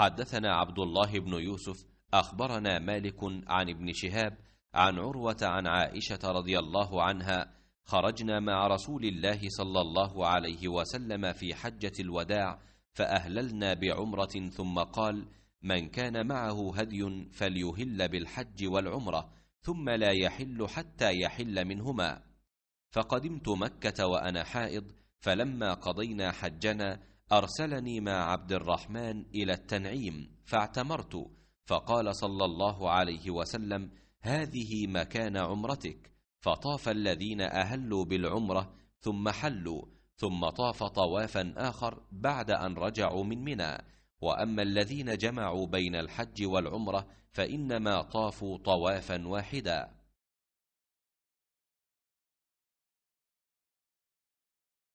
حدثنا عبد الله بن يوسف أخبرنا مالك عن ابن شهاب عن عروة عن عائشة رضي الله عنها خرجنا مع رسول الله صلى الله عليه وسلم في حجة الوداع فأهللنا بعمرة ثم قال: من كان معه هدي فليهل بالحج والعمرة ثم لا يحل حتى يحل منهما. فقدمت مكة وأنا حائض فلما قضينا حجنا أرسلني مع عبد الرحمن إلى التنعيم فاعتمرت فقال صلى الله عليه وسلم هذه مكان عمرتك فطاف الذين أهلوا بالعمرة ثم حلوا ثم طاف طوافا آخر بعد أن رجعوا من منى وأما الذين جمعوا بين الحج والعمرة فإنما طافوا طوافا واحدا